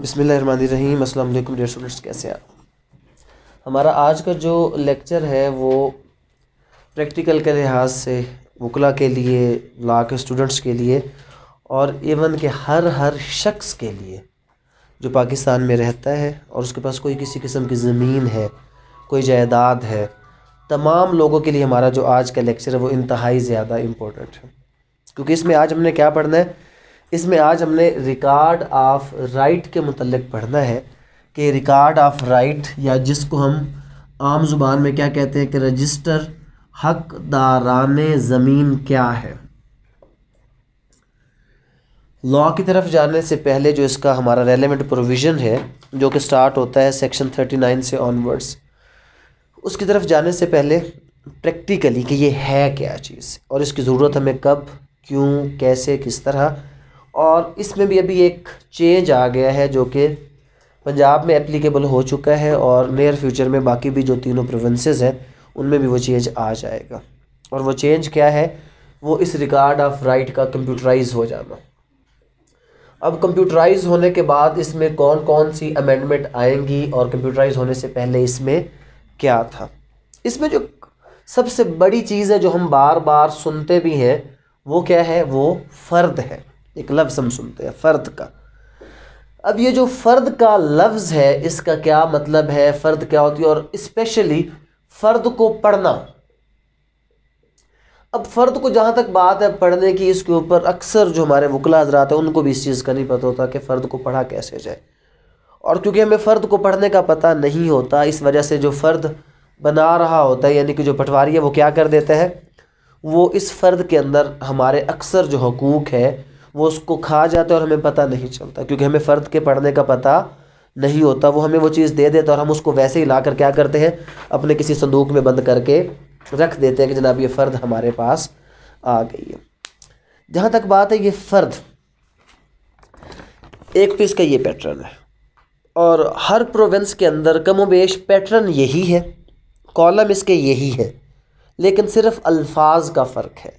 बिसमीम अस्सलाम स्टूडेंट्स कैसे हैं हमारा आज का जो लेक्चर है वो प्रैक्टिकल के लिहाज से वकला के लिए ला के स्टूडेंट्स के लिए और इवन के हर हर शख्स के लिए जो पाकिस्तान में रहता है और उसके पास कोई किसी किस्म की ज़मीन है कोई जायदाद है तमाम लोगों के लिए हमारा जो आज का लेक्चर है वो इंतहाई ज़्यादा इम्पोर्टेंट है क्योंकि इसमें आज हमने क्या पढ़ना है इसमें आज हमने रिकार्ड ऑफ राइट के मतलब पढ़ना है कि रिकार्ड ऑफ राइट या जिसको हम आम जुबान में क्या कहते हैं कि रजिस्टर हकदारान ज़मीन क्या है लॉ की तरफ जाने से पहले जो इसका हमारा रेलिवेंट प्रोविज़न है जो कि स्टार्ट होता है सेक्शन थर्टी नाइन से ऑनवर्ड्स उसकी तरफ जाने से पहले प्रैक्टिकली कि ये है क्या चीज़ और इसकी ज़रूरत हमें कब क्यों कैसे किस तरह और इसमें भी अभी एक चेंज आ गया है जो कि पंजाब में एप्लीकेबल हो चुका है और नियर फ्यूचर में बाकी भी जो तीनों प्रोविंसेस हैं उनमें भी वो चेंज आ जाएगा और वो चेंज क्या है वो इस रिकार्ड ऑफ राइट का कंप्यूटराइज हो जाना अब कंप्यूटराइज होने के बाद इसमें कौन कौन सी अमेंडमेंट आएंगी और कंप्यूटराइज होने से पहले इसमें क्या था इसमें जो सबसे बड़ी चीज़ है जो हम बार बार सुनते भी हैं वो क्या है वो फ़र्द है एक लफ्ज़ हम सुनते हैं फ़र्द का अब ये जो फ़र्द का लफ्ज़ है इसका क्या मतलब है फ़र्द क्या होती है और इस्पेशली फ़र्द को पढ़ना अब फ़र्द को जहाँ तक बात है पढ़ने की इसके ऊपर अक्सर जो हमारे वकला हजरात हैं उनको भी इस चीज़ का नहीं पता होता कि फ़र्द को पढ़ा कैसे जाए और क्योंकि हमें फ़र्द को पढ़ने का पता नहीं होता इस वजह से जो फ़र्द बना रहा होता है यानी कि जो पटवारी है वो क्या कर देते हैं वो इस फ़र्द के अंदर हमारे अक्सर जो हकूक़ है वो उसको खा जाता है और हमें पता नहीं चलता क्योंकि हमें फ़र्द के पढ़ने का पता नहीं होता वो हमें वो चीज़ दे देता और हम उसको वैसे ही ला कर क्या करते हैं अपने किसी संदूक में बंद करके रख देते हैं कि जनाब ये फ़र्द हमारे पास आ गई है जहाँ तक बात है ये फ़र्द एक तो इसका ये पैटर्न है और हर प्रोविंस के अंदर कम वेश पैटर्न यही है कॉलम इसके यही है लेकिन सिर्फ अल्फाज का फ़र्क है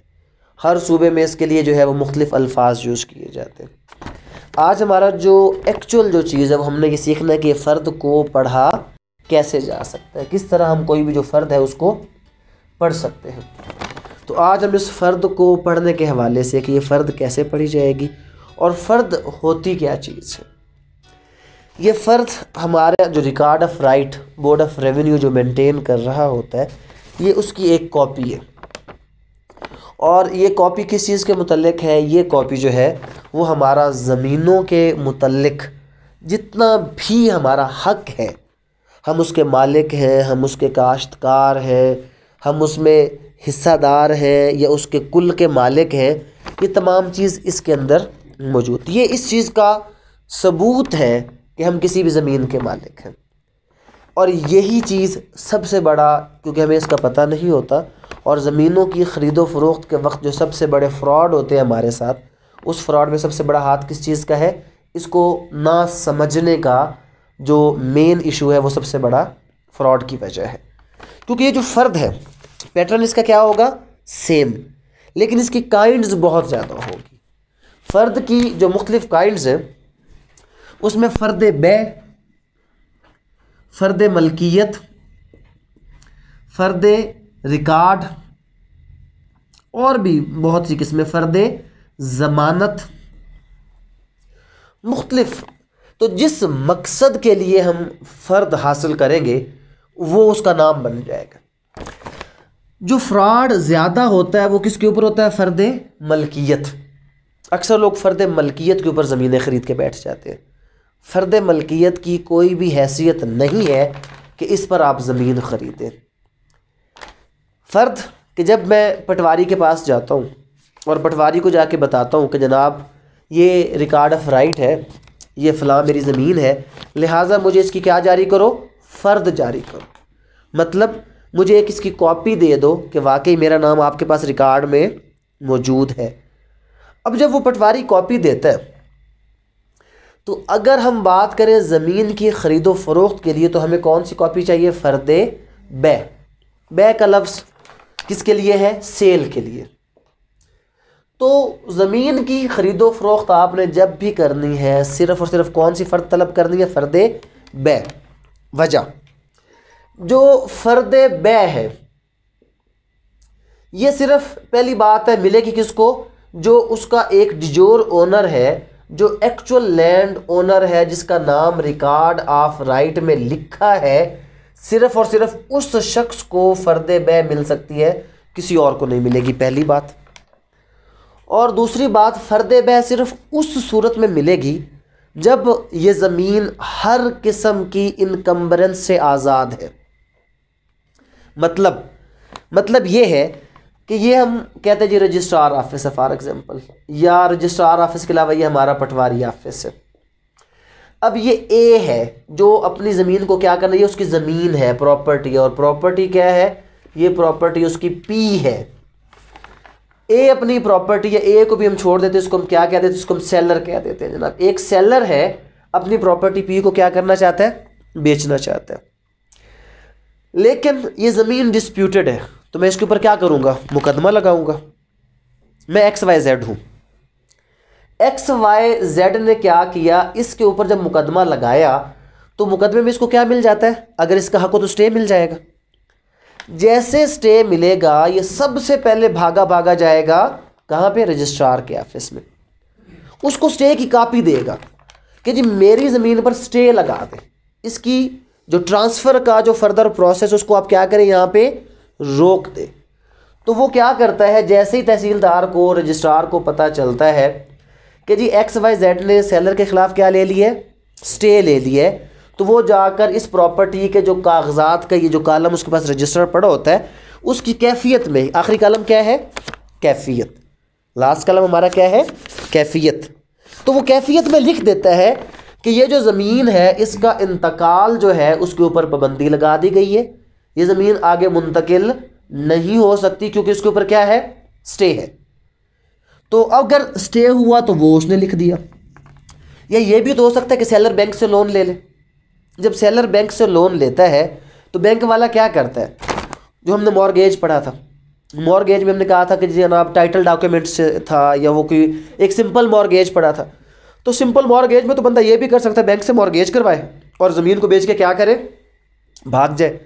हर सूबे में इसके लिए जो है वो मुख्तलिफ़ अल्फाज यूज़ किए जाते हैं आज हमारा जो एक्चुअल जो चीज़ है वो हमने ये सीखना है कि फ़र्द को पढ़ा कैसे जा सकता है किस तरह हम कोई भी जो फ़र्द है उसको पढ़ सकते हैं तो आज हम इस फ़र्द को पढ़ने के हवाले से कि ये फ़र्द कैसे पढ़ी जाएगी और फ़र्द होती क्या चीज़ है ये फ़र्द हमारा जो record of right board of revenue जो मेंटेन कर रहा होता है ये उसकी एक कॉपी है और ये कॉपी किस चीज़ के मतलब है ये कॉपी जो है वो हमारा ज़मीनों के मतलब जितना भी हमारा हक है हम उसके मालिक हैं हम उसके काश्तकार हैं हम उसमें हिस्सादार हैं या उसके कुल के मालिक हैं ये तमाम चीज़ इसके अंदर मौजूद ये इस चीज़ का सबूत है कि हम किसी भी ज़मीन के मालिक हैं और यही चीज़ सबसे बड़ा क्योंकि हमें इसका पता नहीं होता और ज़मीनों की ख़रीदो फरोख्त के वक्त जो सबसे बड़े फ्रॉड होते हैं हमारे साथ उस फ्रॉड में सबसे बड़ा हाथ किस चीज़ का है इसको ना समझने का जो मेन इशू है वो सबसे बड़ा फ्रॉड की वजह है क्योंकि ये जो फ़र्द है पैटर्न इसका क्या होगा सेम लेकिन इसकी काइंड्स बहुत ज़्यादा होगी फ़र्द की जो मुख्तलिफ काइंड्स हैं उसमें फ़र्द बै फ़र्द मलकियत फ़र्द रिकार्ड और भी बहुत सी किस्में फ़र्द ज़मानत मुख्तलफ तो जिस मकसद के लिए हम फ़र्द हासिल करेंगे वो उसका नाम बन जाएगा जो फ्रॉड ज़्यादा होता है वो किसके ऊपर होता है फ़र्द मलकियत अक्सर लोग फ़र्द मलकियत के ऊपर ज़मीनें ख़रीद के बैठ जाते हैं फ़र्द मलकियत की कोई भी हैसियत नहीं है कि इस पर आप ज़मीन ख़रीदें फ़र्द कि जब मैं पटवारी के पास जाता हूँ और पटवारी को जाके बताता हूँ कि जनाब ये रिकार्ड ऑफ राइट है ये फ़लाँ मेरी ज़मीन है लिहाजा मुझे इसकी क्या जारी करो फ़र्द जारी करो मतलब मुझे एक इसकी कॉपी दे दो कि वाकई मेरा नाम आपके पास रिकार्ड में मौजूद है अब जब वो पटवारी कॉपी देता है तो अगर हम बात करें ज़मीन की ख़रीदो फरोख्त के लिए तो हमें कौन सी कॉपी चाहिए फ़र्द बै बै का लफ्ज़ किसके लिए है सेल के लिए तो ज़मीन की ख़रीदो फरोख्त आपने जब भी करनी है सिर्फ़ और सिर्फ कौन सी फ़र्द तलब करनी है फ़र्द बै वजह जो फ़र्द बै है ये सिर्फ पहली बात है मिलेगी किसको जो उसका एक डिजोर ओनर है जो एक्चुअल लैंड ओनर है जिसका नाम रिकॉर्ड ऑफ राइट में लिखा है सिर्फ और सिर्फ उस शख्स को फ़र्द बह मिल सकती है किसी और को नहीं मिलेगी पहली बात और दूसरी बात फ़र्द बह सिर्फ उस सूरत में मिलेगी जब ये ज़मीन हर किस्म की इनकम्बरेंस से आज़ाद है मतलब मतलब ये है कि ये हम कहते हैं जी रजिस्ट्रार ऑफिस है फॉर एग्ज़ाम्पल या रजिस्ट्रार ऑफिस के अलावा ये हमारा पटवारी ऑफिस है अब ये ए है जो अपनी ज़मीन को क्या कर रही है उसकी ज़मीन है प्रॉपर्टी और प्रॉपर्टी क्या है ये प्रॉपर्टी उसकी पी है ए अपनी प्रॉपर्टी है ए को भी हम छोड़ देते हैं इसको हम क्या कह देते हैं इसको हम सेलर कह देते हैं जनाब एक सेलर है अपनी प्रॉपर्टी पी को क्या करना चाहता है बेचना चाहता है लेकिन ये ज़मीन डिस्प्यूटेड है तो मैं इसके ऊपर क्या करूँगा मुकदमा लगाऊँगा मैं एक्स वाई जेड हूँ एक्स वाई जेड ने क्या किया इसके ऊपर जब मुकदमा लगाया तो मुकदमे में इसको क्या मिल जाता है अगर इसका हक हो तो स्टे मिल जाएगा जैसे स्टे मिलेगा ये सबसे पहले भागा भागा जाएगा कहाँ पे रजिस्ट्रार के ऑफिस में उसको स्टे की कापी देगा कि जी मेरी ज़मीन पर स्टे लगा दें इसकी जो ट्रांसफ़र का जो फर्दर प्रोसेस उसको आप क्या करें यहाँ पे रोक दें तो वो क्या करता है जैसे ही तहसीलदार को रजिस्ट्रार को पता चलता है कि जी एक्स वाई जेड ने सेलर के ख़िलाफ़ क्या ले लिए स्टे ले लिए तो वो जाकर इस प्रॉपर्टी के जो कागजात का ये जो कालम उसके पास रजिस्टर पड़ा होता है उसकी कैफियत में आखिरी कलम क्या है कैफियत लास्ट कलम हमारा क्या है कैफियत तो वो कैफियत में लिख देता है कि ये जो ज़मीन है इसका इंतकाल जो है उसके ऊपर पाबंदी लगा दी गई है ये ज़मीन आगे मुंतकिल नहीं हो सकती क्योंकि उसके ऊपर क्या है स्टे है तो अगर स्टे हुआ तो वो उसने लिख दिया या ये भी तो हो सकता है कि सेलर बैंक से लोन ले ले जब सेलर बैंक से लोन लेता है तो बैंक वाला क्या करता है जो हमने मॉर्गेज पढ़ा था मॉर्गेज में हमने कहा था कि जनाब टाइटल डॉक्यूमेंट्स था या वो कोई एक सिंपल मॉर्गेज पढ़ा था तो सिंपल मॉर्गेज में तो बंदा ये भी कर सकता है बैंक से मॉर्गेज करवाए और ज़मीन को बेच के क्या करे भाग जाए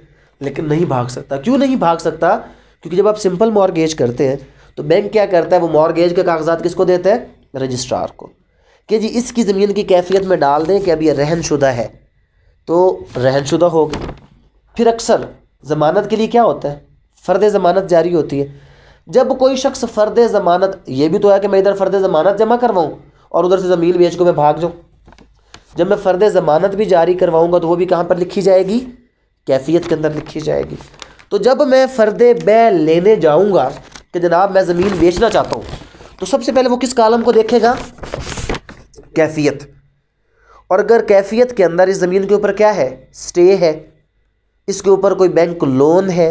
लेकिन नहीं भाग सकता क्यों नहीं भाग सकता क्योंकि जब आप सिंपल मॉर्गेज करते हैं तो बैंक क्या करता है वो मॉर्गेज के कागजात किसको देता है रजिस्ट्रार को कि जी इसकी ज़मीन की कैफियत में डाल दें कि अब ये शुदा है तो रहनशुदा होगी फिर अक्सर ज़मानत के लिए क्या होता है फ़र्द ज़मानत जारी होती है जब कोई शख्स फ़र्द ज़मानत ये भी तो है कि मैं इधर फ़र्द ज़मानत जमा करवाऊँ और उधर से ज़मीन बेच को मैं भाग जाऊँ जब मैं फ़र्द ज़मानत भी जारी करवाऊँगा तो वो भी कहाँ पर लिखी जाएगी कैफियत के अंदर लिखी जाएगी तो जब मैं फ़र्द बै लेने जाऊँगा कि जनाब मैं ज़मीन बेचना चाहता हूँ तो सबसे पहले वो किस कालम को देखेगा कैफियत और अगर कैफियत के अंदर इस ज़मीन के ऊपर क्या है स्टे है इसके ऊपर कोई बैंक लोन है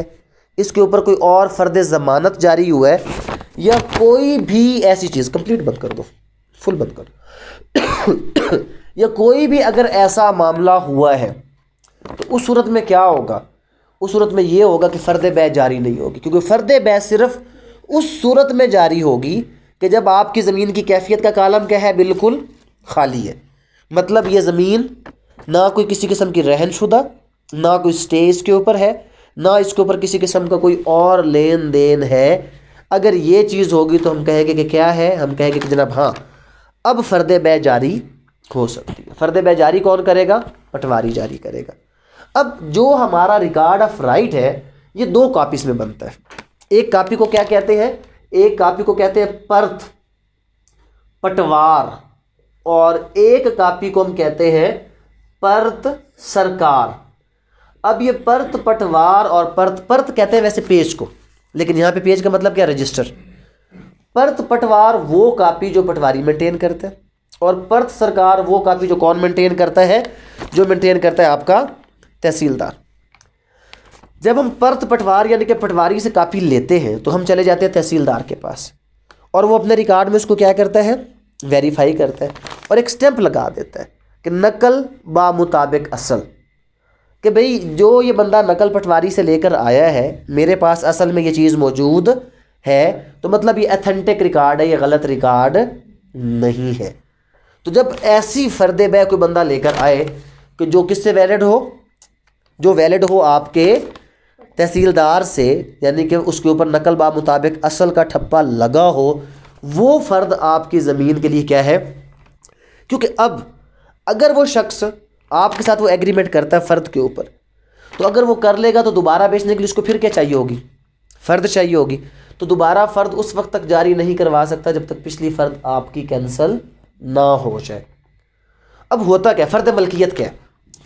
इसके ऊपर कोई और फर्द ज़मानत जारी हुआ है या कोई भी ऐसी चीज़ कंप्लीट बंद कर दो फुल बंद कर या कोई भी अगर ऐसा मामला हुआ है तो उस सूरत में क्या होगा उस सूरत में ये होगा कि फ़र्द बै जारी नहीं होगी क्योंकि फ़र्द बै सिर्फ़ उस सूरत में जारी होगी कि जब आपकी ज़मीन की कैफियत का कालम क्या है बिल्कुल खाली है मतलब ये ज़मीन ना कोई किसी किस्म की रहन शुदा ना कोई स्टे इसके ऊपर है ना इसके ऊपर किसी किस्म का कोई और लेन देन है अगर ये चीज़ होगी तो हम कहेंगे कि क्या है हम कहेंगे कि जनाब हाँ अब फ़र्द बै जारी हो सकती है फ़र्द बै जारी कौन करेगा पटवारी जारी करेगा अब जो हमारा रिकॉर्ड ऑफ राइट है ये दो कापीज़ में बनता है एक कापी को क्या कहते हैं एक कापी को कहते हैं पर्थ पटवार और एक कापी को हम कहते हैं पर्थ सरकार अब ये पर्थ पटवार और पर्थ पर्थ कहते हैं वैसे पेज को लेकिन यहाँ पे पेज का मतलब क्या रजिस्टर पर्थ पटवार वो कापी जो पटवारी मेंटेन करते हैं और पर्थ सरकार वो कापी जो कौन मेंटेन करता है जो मेंटेन करता है आपका तहसीलदार जब हम पर्थ पटवार यानी कि पटवारी से कापी लेते हैं तो हम चले जाते हैं तहसीलदार के पास और वो अपने रिकॉर्ड में उसको क्या करता है वेरीफाई करता है और एक स्टैंप लगा देता है कि नकल बा मुताबिक असल कि भाई जो ये बंदा नकल पटवारी से लेकर आया है मेरे पास असल में ये चीज़ मौजूद है तो मतलब ये अथेंटिक रिकॉर्ड है ये गलत रिकॉर्ड नहीं है तो जब ऐसी फर्द बह कोई बंदा लेकर आए कि जो किससे वैलिड हो जो वैलिड हो आपके तहसीलदार से यानी कि उसके ऊपर नकल बा मुताबिक असल का ठप्पा लगा हो वो फ़र्द आपकी ज़मीन के लिए क्या है क्योंकि अब अगर वो शख्स आपके साथ वो एग्रीमेंट करता है फ़र्द के ऊपर तो अगर वो कर लेगा तो दोबारा बेचने के लिए उसको फिर क्या चाहिए होगी फ़र्द चाहिए होगी तो दोबारा फ़र्द उस वक्त तक जारी नहीं करवा सकता जब तक पिछली फ़र्द आपकी कैंसिल ना हो जाए अब होता क्या फ़र्द मलकियत क्या है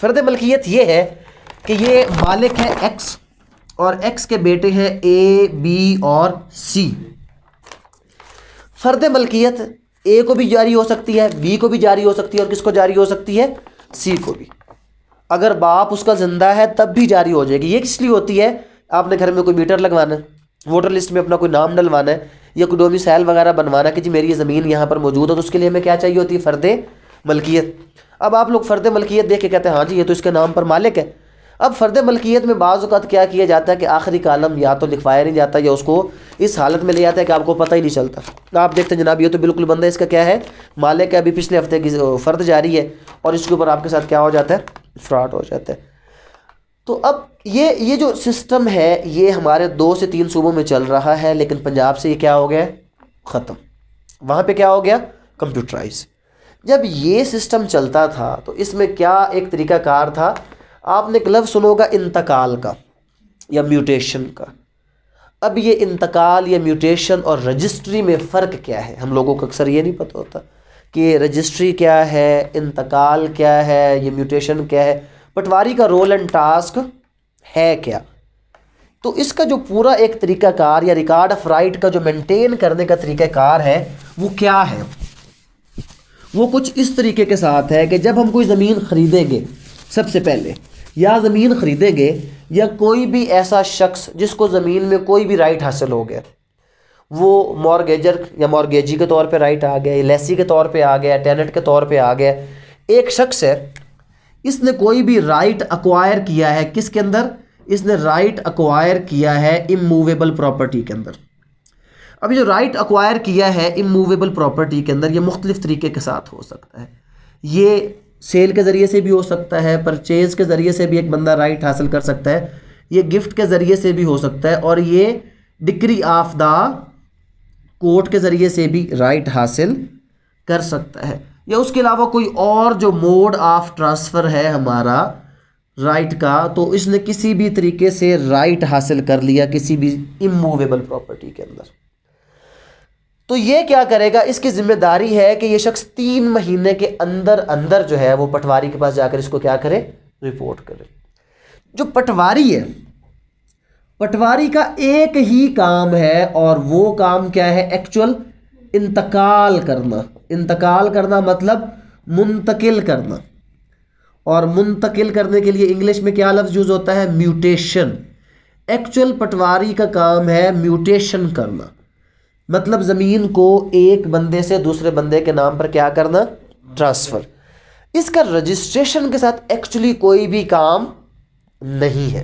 फ़र्द मलकियत ये है कि ये मालिक है एक्स और एक्स के बेटे हैं ए बी और सी फर्द मलकियत ए को भी जारी हो सकती है बी को भी जारी हो सकती है और किसको जारी हो सकती है सी को भी अगर बाप उसका ज़िंदा है तब भी जारी हो जाएगी ये किस लिए होती है आपने घर में कोई मीटर लगवाना है वोटर लिस्ट में अपना कोई नाम डलवाना है या कोई सैल वगैरह बनवाना कि जी मेरी ये ज़मीन यहाँ पर मौजूद है तो उसके लिए हमें क्या चाहिए होती है फ़र्द मलकियत अब आप लोग फ़र्द मलकियत देख के कहते हैं हाँ जी ये तो इसके नाम पर मालिक है अब फ़र्द मलकियत में बाज़ात क्या किया जाता है कि आखिरी कालम या तो लिखवाया नहीं जाता या उसको इस हालत में ले जाता है कि आपको पता ही नहीं चलता आप देखते हैं जनाब ये तो बिल्कुल बंद है इसका क्या है मालिक है अभी पिछले हफ्ते की फ़र्द जारी है और इसके ऊपर आपके साथ क्या हो जाता है फ्रॉड हो जाता है तो अब ये ये जो सिस्टम है ये हमारे दो से तीन सूबों में चल रहा है लेकिन पंजाब से ये क्या हो गया ख़त्म वहाँ पर क्या हो गया कंप्यूटराइज जब ये सिस्टम चलता था तो इसमें क्या एक तरीक़ाकार था आपने एक लफ्ज़ सुनोगा इंतकाल का या म्यूटेशन का अब ये इंतकाल या म्यूटेशन और रजिस्ट्री में फ़र्क क्या है हम लोगों को अक्सर ये नहीं पता होता कि रजिस्ट्री क्या है इंतकाल क्या है ये म्यूटेशन क्या है पटवारी का रोल एंड टास्क है क्या तो इसका जो पूरा एक तरीकाकार या रिकॉर्ड ऑफ राइट का जो मेंटेन करने का तरीकाकार है वो क्या है वो कुछ इस तरीके के साथ है कि जब हम कोई ज़मीन ख़रीदेंगे सबसे पहले या ज़मीन ख़रीदेंगे या कोई भी ऐसा शख्स जिसको ज़मीन में कोई भी राइट हासिल हो गया वो मॉर्गेजर या मॉर्गेजी के तौर पे राइट आ गया लेसी के तौर पे आ गया टेनेंट के तौर पे आ गया एक शख्स है इसने कोई भी राइट अक्वायर किया है किसके अंदर इसने राइट अक्वायर किया है इमूवेबल प्रॉपर्टी के अंदर अब जो राइट अक्वायर किया है इमूवेबल प्रॉपर्टी के अंदर ये मुख्तलिफ तरीके के साथ हो सकता है ये सेल के ज़रिए से भी हो सकता है परचेज के ज़रिए से भी एक बंदा राइट हासिल कर सकता है ये गिफ्ट के ज़रिए से भी हो सकता है और ये डिग्री ऑफ द कोर्ट के ज़रिए से भी राइट हासिल कर सकता है या उसके अलावा कोई और जो मोड ऑफ ट्रांसफ़र है हमारा राइट का तो इसने किसी भी तरीके से राइट हासिल कर लिया किसी भी इमूवेबल प्रॉपर्टी के अंदर तो ये क्या करेगा इसकी जिम्मेदारी है कि ये शख्स तीन महीने के अंदर अंदर जो है वो पटवारी के पास जाकर इसको क्या करे रिपोर्ट करे जो पटवारी है पटवारी का एक ही काम है और वो काम क्या है एक्चुअल इंतकाल करना इंतकाल करना मतलब मुंतकिल करना और मुंतकिल करने के लिए इंग्लिश में क्या लफ्ज़ यूज़ होता है म्यूटेशन एक्चुअल पटवारी का काम है म्यूटेशन करना मतलब ज़मीन को एक बंदे से दूसरे बंदे के नाम पर क्या करना ट्रांसफ़र इसका रजिस्ट्रेशन के साथ एक्चुअली कोई भी काम नहीं है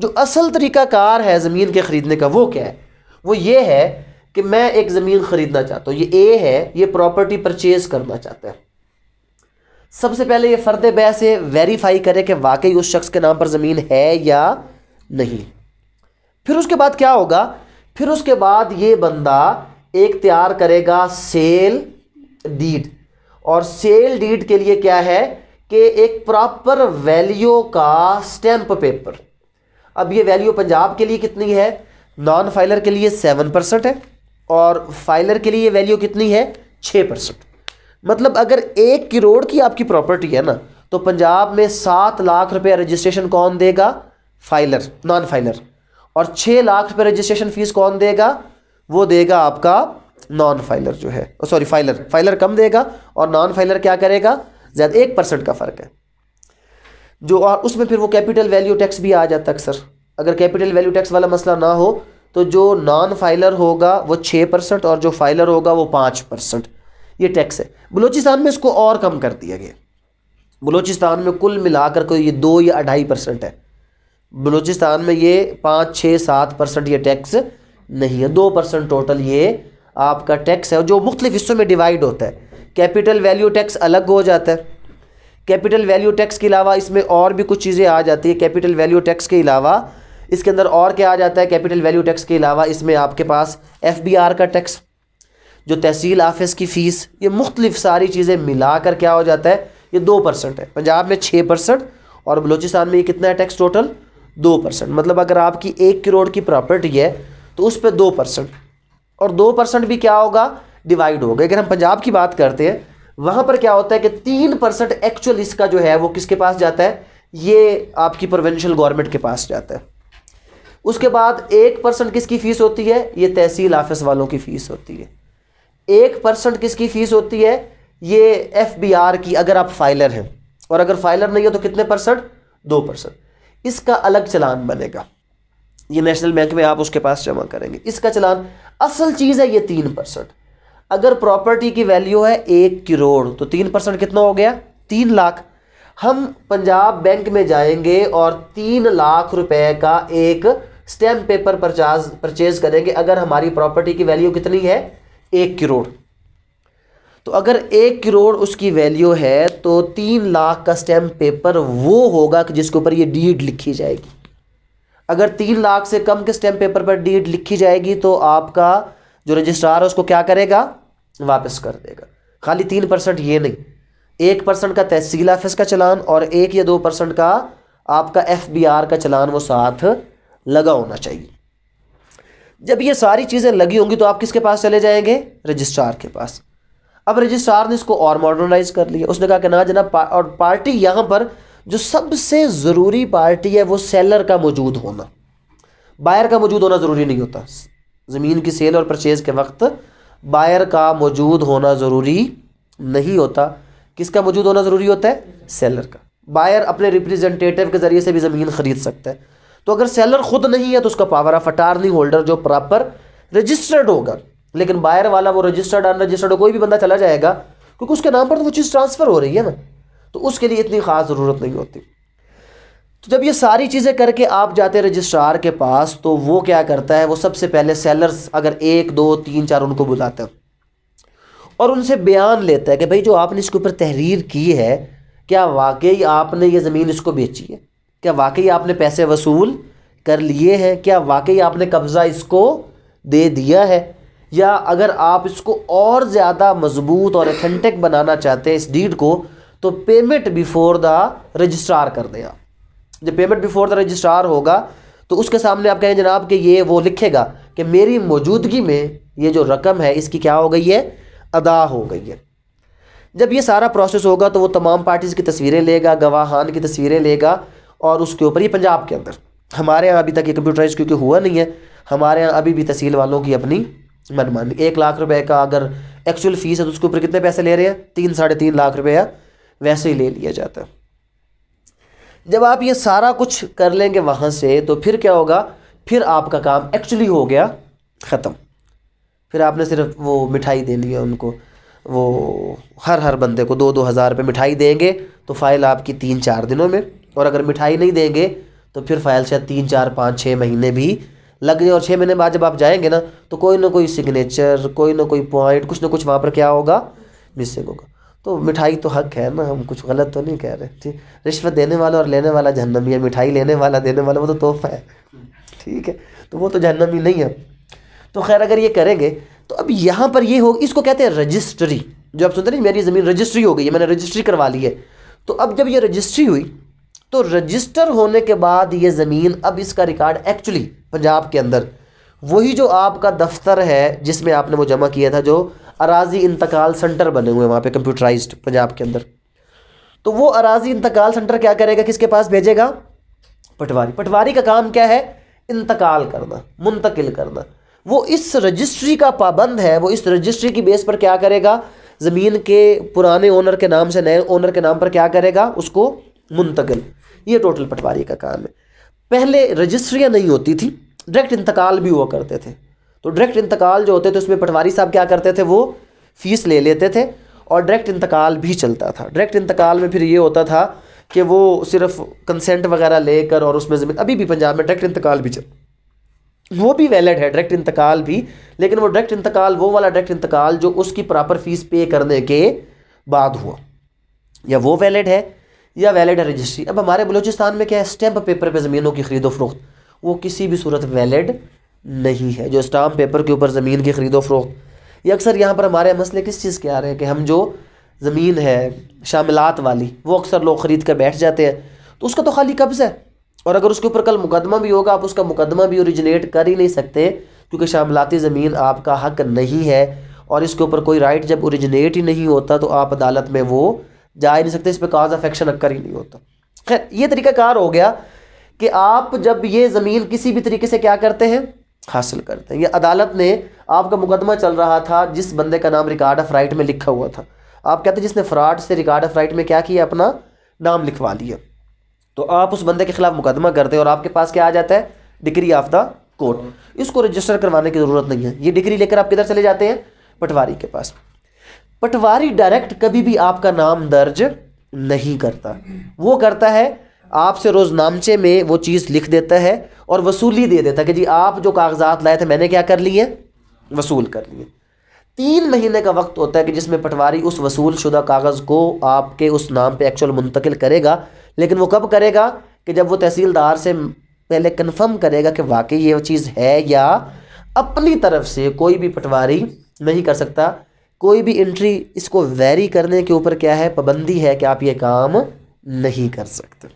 जो असल तरीका कार है ज़मीन के ख़रीदने का वो क्या है वो ये है कि मैं एक ज़मीन ख़रीदना चाहता हूँ ये ए है ये प्रॉपर्टी परचेज करना चाहता है सबसे पहले ये फ़र्द बै से वेरीफाई करे कि वाकई उस शख्स के नाम पर ज़मीन है या नहीं फिर उसके बाद क्या होगा फिर उसके बाद ये बंदा एक तैयार करेगा सेल डीड और सेल डीड के लिए क्या है कि एक प्रॉपर वैल्यू का स्टैंप पेपर अब ये वैल्यू पंजाब के लिए कितनी है नॉन फाइलर के लिए सेवन परसेंट है और फाइलर के लिए वैल्यू कितनी है छः परसेंट मतलब अगर एक करोड़ की आपकी प्रॉपर्टी है ना तो पंजाब में सात लाख रुपया रजिस्ट्रेशन कौन देगा फाइलर नॉन फाइलर और छः लाख रुपये रजिस्ट्रेशन फीस कौन देगा वो देगा आपका नॉन फाइलर जो है सॉरी फाइलर फाइलर कम देगा और नॉन फाइलर क्या करेगा ज़्यादा एक परसेंट का फ़र्क है जो और उसमें फिर वो कैपिटल वैल्यू टैक्स भी आ जाता अक्सर अगर कैपिटल वैल्यू टैक्स वाला मसला ना हो तो जो नॉन फाइलर होगा वो छः परसेंट और जो फाइलर होगा वो पाँच परसेंट ये टैक्स है बलोचिस्तान में इसको और कम कर दिया गया बलोचिस्तान में कुल मिलाकर कोई ये दो या अढ़ाई परसेंट है बलूचिस्तान में ये पाँच छः सात परसेंट ये टैक्स नहीं है दो परसेंट टोटल ये आपका टैक्स है जो मुख्तलिफ हिस्सों में डिवाइड होता है कैपिटल वैल्यू टैक्स अलग हो जाता है कैपिटल वैल्यू टैक्स के अलावा इसमें और भी कुछ चीज़ें आ जाती है कैपिटल वैल्यू टैक्स के अलावा इसके अंदर और क्या आ जाता है कैपिटल वैल्यू टैक्स के अलावा इसमें आपके पास एफ बी आर का टैक्स जो तहसील ऑफिस की फ़ीस ये मुख्तलिफ सारी चीज़ें मिला कर क्या हो जाता है ये दो परसेंट है पंजाब में छः परसेंट और बलूचिस्तान में ये कितना है टैक्स टोटल दो परसेंट मतलब अगर आपकी एक करोड़ की प्रॉपर्टी है तो उस पर दो परसेंट और दो परसेंट भी क्या होगा डिवाइड होगा अगर हम पंजाब की बात करते हैं वहाँ पर क्या होता है कि तीन परसेंट एक्चुअल इसका जो है वो किसके पास जाता है ये आपकी प्रोविंशियल गवर्नमेंट के पास जाता है उसके बाद एक परसेंट किसकी फ़ीस होती है ये तहसील ऑफिस वालों की फ़ीस होती है एक परसेंट किसकी फ़ीस होती है ये एफ बी आर की अगर आप फाइलर हैं और अगर फाइलर नहीं हो तो कितने परसेंट दो परसेंट इसका अलग चलान बनेगा ये नेशनल बैंक में आप उसके पास जमा करेंगे इसका चलान असल चीज़ है ये तीन परसेंट अगर प्रॉपर्टी की वैल्यू है एक करोड़ तो तीन परसेंट कितना हो गया तीन लाख हम पंजाब बैंक में जाएंगे और तीन लाख रुपए का एक स्टैम्प पेपर परचाज परचेज करेंगे अगर हमारी प्रॉपर्टी की वैल्यू कितनी है एक करोड़ तो अगर एक करोड़ उसकी वैल्यू है तो तीन लाख का स्टैम्प पेपर वो होगा कि जिसके ऊपर ये डीड लिखी जाएगी अगर तीन लाख से कम के स्टैम्प पेपर पर डीड लिखी जाएगी तो आपका जो रजिस्ट्रार है उसको क्या करेगा वापस कर देगा खाली तीन परसेंट ये नहीं एक परसेंट का तहसील ऑफिस का चलान और एक या दो परसेंट का आपका एफ बी आर का चलान वो साथ लगा होना चाहिए जब ये सारी चीज़ें लगी होंगी तो आप किसके पास चले जाएंगे रजिस्ट्रार के पास अब रजिस्ट्रार ने इसको और मॉडर्नाइज कर लिया उसने कहा कि ना जना पा, और पार्टी यहाँ पर जो सबसे ज़रूरी पार्टी है वो सेलर का मौजूद होना बायर का मौजूद होना ज़रूरी नहीं होता ज़मीन की सेल और परचेज़ के वक्त बायर का मौजूद होना ज़रूरी नहीं होता किसका मौजूद होना ज़रूरी होता है सेलर का बायर अपने रिप्रेजेंटेटिव के ज़रिए से भी ज़मीन ख़रीद सकता है तो अगर सेलर ख़ुद नहीं है तो उसका पावर ऑफ अटारनी होल्डर जो प्रॉपर रजिस्टर्ड होगा लेकिन बायर वाला वो रजिस्टर्ड अनरजिस्टर्ड कोई भी बंदा चला जाएगा क्योंकि उसके नाम पर तो वो चीज़ ट्रांसफ़र हो रही है ना तो उसके लिए इतनी ख़ास ज़रूरत नहीं होती तो जब ये सारी चीज़ें करके आप जाते रजिस्ट्रार के पास तो वो क्या करता है वो सबसे पहले सेलर्स अगर एक दो तीन चार उनको बुलाते हैं और उनसे बयान लेता है कि भाई जो आपने इसके ऊपर तहरीर की है क्या वाकई आपने ये ज़मीन इसको बेची है क्या वाकई आपने पैसे वसूल कर लिए हैं क्या वाकई आपने कब्ज़ा इसको दे दिया है या अगर आप इसको और ज़्यादा मजबूत और अथेंटिक बनाना चाहते हैं इस डीड को तो पेमेंट बिफोर द रजिस्ट्रार कर दें आप जब पेमेंट बिफोर द रजिस्ट्रार होगा तो उसके सामने आप कहें जनाब कि ये वो लिखेगा कि मेरी मौजूदगी में ये जो रकम है इसकी क्या हो गई है अदा हो गई है जब ये सारा प्रोसेस होगा तो वो तमाम पार्टीज़ की तस्वीरें लेगा गवाहान की तस्वीरें लेगा और उसके ऊपर ये पंजाब के अंदर हमारे यहाँ अभी तक ये कंप्यूटराइज क्योंकि हुआ नहीं है हमारे यहाँ अभी भी तहसील वालों की अपनी मनमानी एक लाख रुपए का अगर एक्चुअल फीस है तो उसके ऊपर कितने पैसे ले रहे हैं तीन साढ़े तीन लाख रुपया वैसे ही ले लिया जाता है जब आप ये सारा कुछ कर लेंगे वहाँ से तो फिर क्या होगा फिर आपका काम एक्चुअली हो गया ख़त्म फिर आपने सिर्फ वो मिठाई दे है उनको वो हर हर बंदे को दो दो हज़ार रुपये मिठाई देंगे तो फ़ाइल आपकी तीन चार दिनों में और अगर मिठाई नहीं देंगे तो फिर फ़ाइल शायद तीन चार पाँच छः महीने भी लग जाए और छः महीने बाद जब आप जाएंगे ना तो कोई ना कोई सिग्नेचर कोई ना कोई पॉइंट कुछ ना कुछ वहाँ पर क्या होगा मिसिंग होगा तो मिठाई तो हक है ना हम कुछ गलत तो नहीं कह रहे ठीक रिश्वत देने वाला और लेने वाला जहनमी है मिठाई लेने वाला देने वाला वो तो तोहफा है ठीक है तो वो तो जहनमी नहीं है तो खैर अगर ये करेंगे तो अब यहाँ पर ये हो इसको कहते हैं रजिस्ट्री जो आप सुनते हैं मेरी ज़मीन रजिस्ट्री हो गई है मैंने रजिस्ट्री करवा ली है तो अब जब ये रजिस्ट्री हुई तो रजिस्टर होने के बाद ये ज़मीन अब इसका रिकॉर्ड एक्चुअली पंजाब के अंदर वही जो आपका दफ्तर है जिसमें आपने वो जमा किया था जो अराजी इंतकाल सेंटर बने हुए हैं वहाँ पे कंप्यूटराइज्ड पंजाब के अंदर तो वो अराजी इंतकाल सेंटर क्या करेगा किसके पास भेजेगा पटवारी पटवारी का काम क्या है इंतकाल करना मुंतकिल करना वो इस रजिस्ट्री का पाबंद है वो इस रजिस्ट्री की बेस पर क्या करेगा ज़मीन के पुराने ओनर के नाम से नए ओनर के नाम पर क्या करेगा उसको मुंतकिल ये टोटल पटवारी का काम है पहले रजिस्ट्रियाँ नहीं होती थी डायरेक्ट इंतकाल भी हुआ करते थे तो डायरेक्ट इंतकाल जो होते थे उसमें पटवारी साहब क्या करते थे वो फीस ले लेते थे और डायरेक्ट इंतकाल भी चलता था डायरेक्ट इंतकाल में फिर ये होता था कि वो सिर्फ कंसेंट वगैरह लेकर और उसमें ज़मीन अभी भी पंजाब में डायरेक्ट इंतकाल भी चल वो भी वैलिड है डायरेक्ट इंतकाल भी लेकिन वो डायरेक्ट इंतकाल वो वाला डायरेक्ट इंतकाल जो उसकी प्रॉपर फीस पे करने के बाद हुआ या वो वैलिड है या वैलिड रजिस्ट्री अब हमारे बलोचिस्तान में क्या है स्टैंप पेपर पे ज़मीनों की खरीदो फरोख्त वो किसी भी सूरत वैलिड नहीं है जो स्टाम्प पेपर के ऊपर ज़मीन की खरीदो फरोख्त ये अक्सर यहाँ पर हमारे मसले किस चीज़ के आ रहे हैं कि हम जो ज़मीन है शामिलात वाली वो अक्सर लोग ख़रीद कर बैठ जाते हैं तो उसका तो खाली कब्ज़ है और अगर उसके ऊपर कल मुकदमा भी होगा आप उसका मुकदमा भी ओरिजिनेट कर ही नहीं सकते क्योंकि शामिलाती ज़मीन आपका हक नहीं है और इसके ऊपर कोई राइट जब ओरिजिनेट ही नहीं होता तो आप अदालत में वो जा ही नहीं सकते इस पर काज अफेक्शन रखकर ही नहीं होता खैर ये तरीकाकार हो गया कि आप जब ये ज़मीन किसी भी तरीके से क्या करते हैं हासिल करते हैं ये अदालत ने आपका मुकदमा चल रहा था जिस बंदे का नाम रिकार्ड ऑफ राइट में लिखा हुआ था आप कहते हैं जिसने फ्रॉड से रिकार्ड ऑफ राइट में क्या किया अपना नाम लिखवा लिया तो आप उस बंदे के खिलाफ मुकदमा करते हैं और आपके पास क्या आ जाता है डिग्री ऑफ द कोर्ट इसको रजिस्टर करवाने की ज़रूरत नहीं है ये डिग्री लेकर आप किधर चले जाते हैं पटवारी के पास पटवारी डायरेक्ट कभी भी आपका नाम दर्ज नहीं करता वो करता है आपसे रोज़ नामचे में वो चीज़ लिख देता है और वसूली दे देता है कि जी आप जो कागजात लाए थे मैंने क्या कर लिए वसूल कर लिए तीन महीने का वक्त होता है कि जिसमें पटवारी उस वसूल शुदा कागज़ को आपके उस नाम पे एक्चुअल मुंतकिल करेगा लेकिन वो कब करेगा कि जब वो तहसीलदार से पहले कन्फर्म करेगा कि वाकई ये चीज़ है या अपनी तरफ से कोई भी पटवारी नहीं कर सकता कोई भी एंट्री इसको वेरी करने के ऊपर क्या है पाबंदी है कि आप ये काम नहीं कर सकते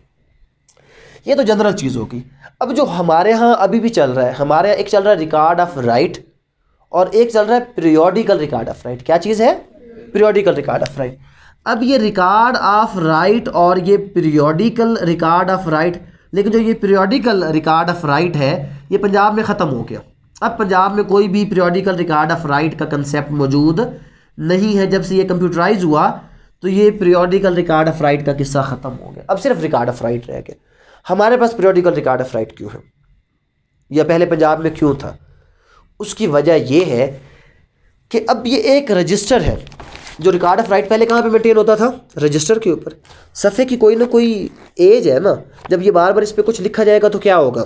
ये तो जनरल चीज़ होगी अब जो हमारे यहाँ अभी भी चल रहा है हमारे यहाँ एक चल रहा है रिकॉर्ड ऑफ राइट और एक चल रहा है पीरियोडिकल रिकॉर्ड ऑफ राइट क्या चीज़ है पीरियोडिकल रिकॉर्ड ऑफ राइट अब ये रिकॉर्ड ऑफ राइट और ये पीरियोडिकल रिकॉर्ड ऑफ राइट लेकिन जो ये पीरियोडिकल रिकॉर्ड ऑफ राइट है ये पंजाब में ख़त्म हो गया अब पंजाब में कोई भी पीरियोडिकल रिकॉर्ड ऑफ राइट का कंसेप्ट मौजूद नहीं है जब से ये कंप्यूटराइज हुआ तो ये पीरियोडिकल रिकॉर्ड ऑफ राइट का किस्सा ख़त्म हो गया अब सिर्फ रिकॉर्ड ऑफ राइट रह गया हमारे पास पीरियोडिकल रिकॉर्ड ऑफ राइट क्यों है या पहले पंजाब में क्यों था उसकी वजह यह है कि अब ये एक रजिस्टर है जो रिकॉर्ड ऑफ राइट पहले कहाँ पे मेंटेन होता था रजिस्टर के ऊपर सफ़े की कोई ना कोई एज है ना जब ये बार बार इस पर कुछ लिखा जाएगा तो क्या होगा